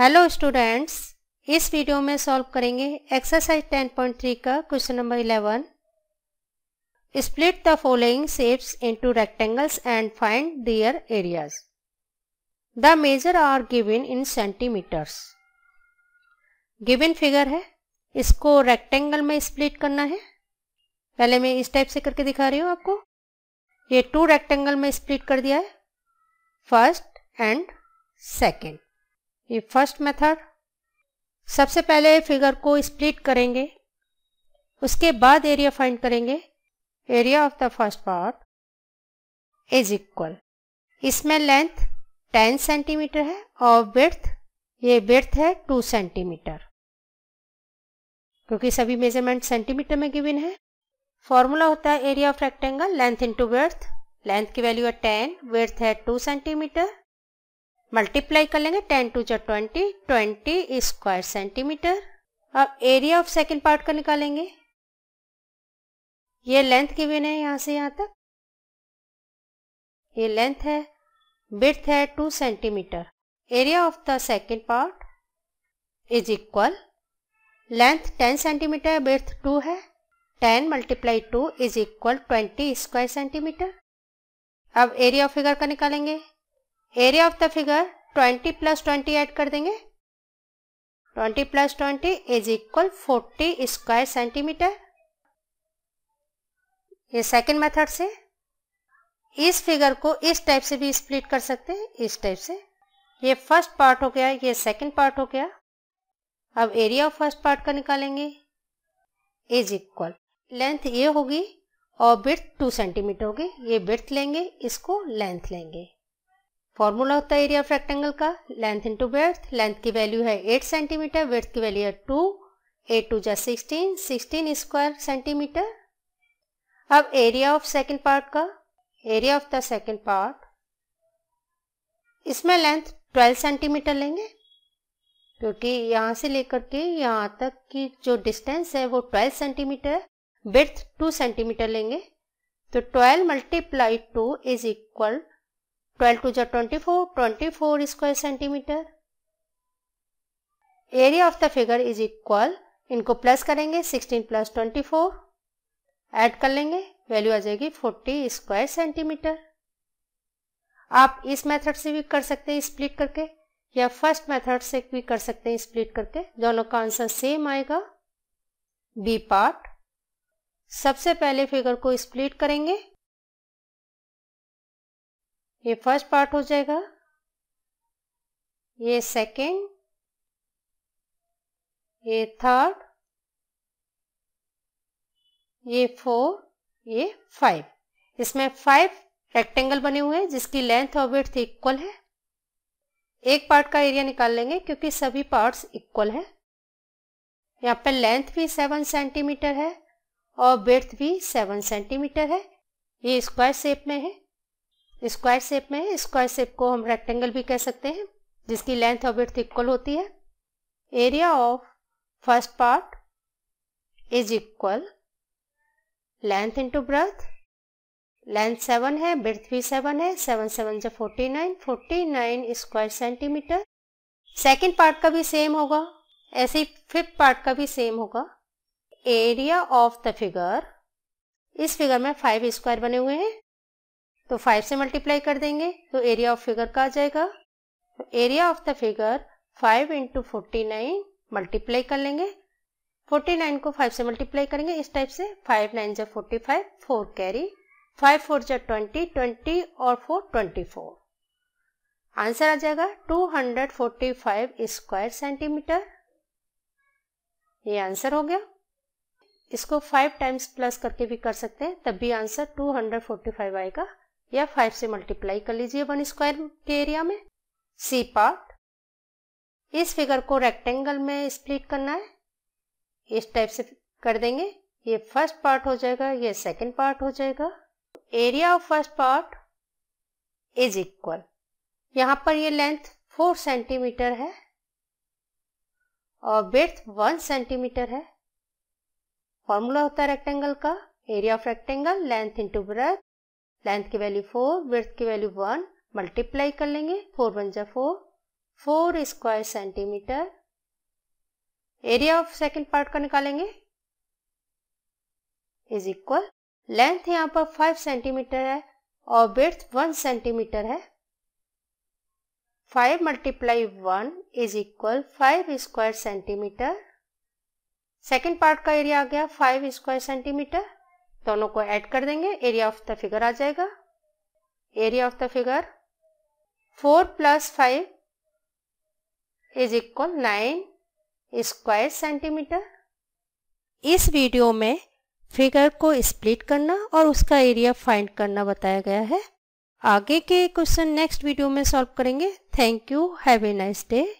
hello students इस video में solve करेंगे एक्सरसाइज 10.3 का question number 11 split the following shapes into rectangles and find their areas the measure are given in centimetres given figure है इसको rectangle में split करना है पहले मैं इस टाइप से करके दिखा रही हूँ आपको ये टू रेक्टेंगल में स्प्लिट कर दिया है फर्स्ट एंड सेकेंड ये फर्स्ट मेथड सबसे पहले फिगर को स्प्लिट करेंगे उसके बाद एरिया फाइंड करेंगे area of the first part is equal इसमें लेंथ 10 सेंटीमीटर है और विर्थ ये विर्थ है 2 सेंटीमीटर क्योंकि सभी मेजरमेंट सेंटीमीटर में गिवन है फॉर्मूला होता है area of rectangle length into width length की वैल्यू है 10 विर्थ है 2 सेंटीमीटर मल्टीप्लाई कर लेंगे टेन टू जो ट्वेंटी ट्वेंटी स्क्वायर सेंटीमीटर अब एरिया ऑफ सेकेंड पार्ट का निकालेंगे ये लेंथ गिवन है यहां से यहां तक ये लेंथ है बिर्थ है two centimetre area of the second part is equal length ten centimetre breadth two है ten multiply two is equal twenty square centimetre अब एरिया ऑफ फिगर का निकालेंगे area of the figure 20 plus 20 add कर देंगे 20 plus 20 is equal 40 square centimetre ये second method से इस figure को इस टाइप से भी स्प्लिट कर सकते हैं इस टाइप से ये फर्स्ट पार्ट हो गया ये सेकंड पार्ट हो गया अब एरिया ऑफ फर्स्ट पार्ट का निकालेंगे इज इक्वल लेंथ ये होगी और ब्रथ टू सेंटीमीटर होगी ये ब्रथ लेंगे इसको लेंथ लेंगे फॉर्मूला होता है एरिया ऑफ रेक्टेंगल का लेंथ इंटू वेथ लेंथ की वैल्यू है एट सेंटीमीटर वेथ की वैल्यू है टू एट टू जा सिक्सटीन सिक्सटीन स्क्वायर सेंटीमीटर अब एरिया ऑफ सेकेंड पार्ट का area of the second part इसमें लेंथ ट्वेल्व सेंटीमीटर लेंगे क्योंकि यहाँ से लेकर के यहाँ तक की जो डिस्टेंस है वो ट्वेल्व सेंटीमीटर है ब्रेथ टू सेंटीमीटर लेंगे तो twelve multiply two is equal जो twenty four twenty four square centimetre area of the figure is equal इनको प्लस करेंगे सिक्सटीन प्लस फोर एड कर लेंगे वैल्यू आ जाएगी फोर्टी स्क्वायर सेंटीमीटर आप इस मेथड से भी कर सकते हैं स्प्लिट करके या फर्स्ट मेथड से भी कर सकते हैं स्प्लिट करके दोनों का आंसर सेम आएगा बी पार्ट सबसे पहले फिगर को स्प्लिट करेंगे ये फर्स्ट पार्ट हो जाएगा ये सेकेंड ये थर्ड ये फोर ये फाइव इसमें फाइव रेक्टेंगल बने हुए हैं जिसकी लेंथ और विड्थ इक्वल है एक पार्ट का एरिया निकाल लेंगे क्योंकि सभी पार्ट्स इक्वल है यहाँ पे लेंथ भी सेवन सेंटीमीटर है और विड्थ भी सेवन सेंटीमीटर है ये स्क्वायर शेप में है स्क्वायर शेप में स्क्वायर शेप को हम रेक्टेंगल भी कह सकते हैं जिसकी लेंथ और विड्थ इक्वल होती है area of first part is equal length into breadth length seven है ब्रथ भी सेवन है सेवन सेवन जो forty nine forty nine square centimetre second part का भी सेम होगा ऐसे ही फिफ्थ पार्ट का भी सेम होगा एरिया ऑफ द फिगर इस फिगर में फाइव स्क्वायर बने हुए हैं तो फाइव से मल्टीप्लाई कर देंगे तो एरिया ऑफ फिगर का आ जाएगा तो area of the figure five into forty nine multiply कर लेंगे फोर्टी नाइन को फाइव से मल्टीप्लाई करेंगे इस टाइप से फाइव नाइन जै forty five four carry five four जै ट्वेंटी ट्वेंटी और फोर ट्वेंटी फोर आंसर आ जाएगा two hundred forty five square centimetre ये आंसर हो गया इसको फाइव टाइम्स प्लस करके भी कर सकते हैं तब भी answer two hundred forty five आएगा या फाइव से मल्टीप्लाई कर लीजिए वन स्क्वायर के एरिया में सी पार्ट इस फिगर को रेक्टेंगल में स्प्लिट करना है इस टाइप से कर देंगे ये फर्स्ट पार्ट हो जाएगा ये सेकंड पार्ट हो जाएगा area of first part is equal यहां पर ये लेंथ फोर सेंटीमीटर है और ब्रथ वन सेंटीमीटर है फॉर्मूला होता है रेक्टेंगल का area of rectangle length into breadth length की वैल्यू फोर विर्थ की वैल्यू वन मल्टीप्लाई कर लेंगे फोर वन जा four four square centimetre area of second part का निकालेंगे इज इक्वल लेंथ यहाँ पर फाइव सेंटीमीटर है और विर्थ वन सेंटीमीटर है five multiply one is equal five square centimetre second part का एरिया आ गया फाइव स्क्वायर सेंटीमीटर दोनों को ऐड कर देंगे एरिया ऑफ द फिगर आ जाएगा area of the figure four plus five is equal nine square centimetre इस वीडियो में फिगर को स्प्लिट करना और उसका एरिया फाइंड करना बताया गया है आगे के क्वेश्चन नेक्स्ट वीडियो में सॉल्व करेंगे thank you have a nice day